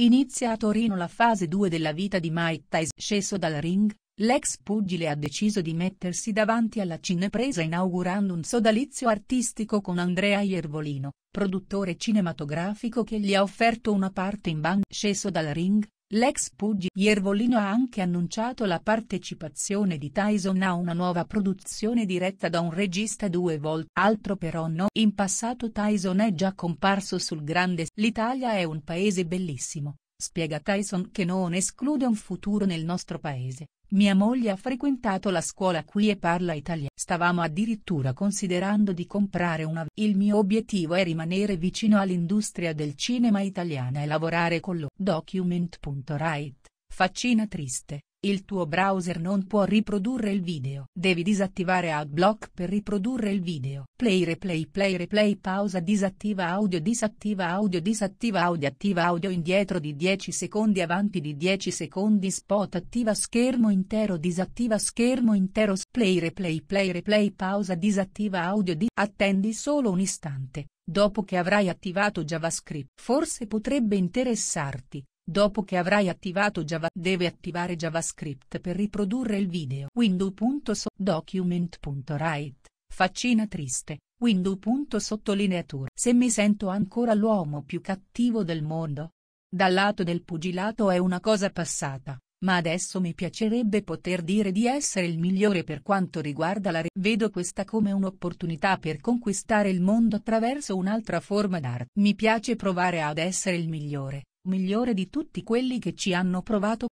Inizia a Torino la fase 2 della vita di Mike Tyson sceso dal ring, l'ex pugile ha deciso di mettersi davanti alla cinepresa inaugurando un sodalizio artistico con Andrea Iervolino, produttore cinematografico che gli ha offerto una parte in band. sceso dal ring, L'ex Puggi Iervolino ha anche annunciato la partecipazione di Tyson a una nuova produzione diretta da un regista due volte. Altro però no. In passato Tyson è già comparso sul grande L'Italia è un paese bellissimo, Spiega Tyson che non esclude un futuro nel nostro paese. Mia moglie ha frequentato la scuola qui e parla italiano. Stavamo addirittura considerando di comprare una... Il mio obiettivo è rimanere vicino all'industria del cinema italiana e lavorare con lo... Document.right, faccina triste. Il tuo browser non può riprodurre il video. Devi disattivare AdBlock per riprodurre il video. Play replay play replay pausa disattiva audio disattiva audio disattiva audio attiva audio indietro di 10 secondi avanti di 10 secondi spot attiva schermo intero disattiva schermo intero play replay play replay pausa disattiva audio di attendi solo un istante. Dopo che avrai attivato JavaScript, forse potrebbe interessarti Dopo che avrai attivato Java, deve attivare JavaScript per riprodurre il video. Window.so faccina triste, window.sottolineatura. Se mi sento ancora l'uomo più cattivo del mondo. Dal lato del pugilato è una cosa passata, ma adesso mi piacerebbe poter dire di essere il migliore per quanto riguarda la re. Vedo questa come un'opportunità per conquistare il mondo attraverso un'altra forma d'arte. Mi piace provare ad essere il migliore Migliore di tutti quelli che ci hanno provato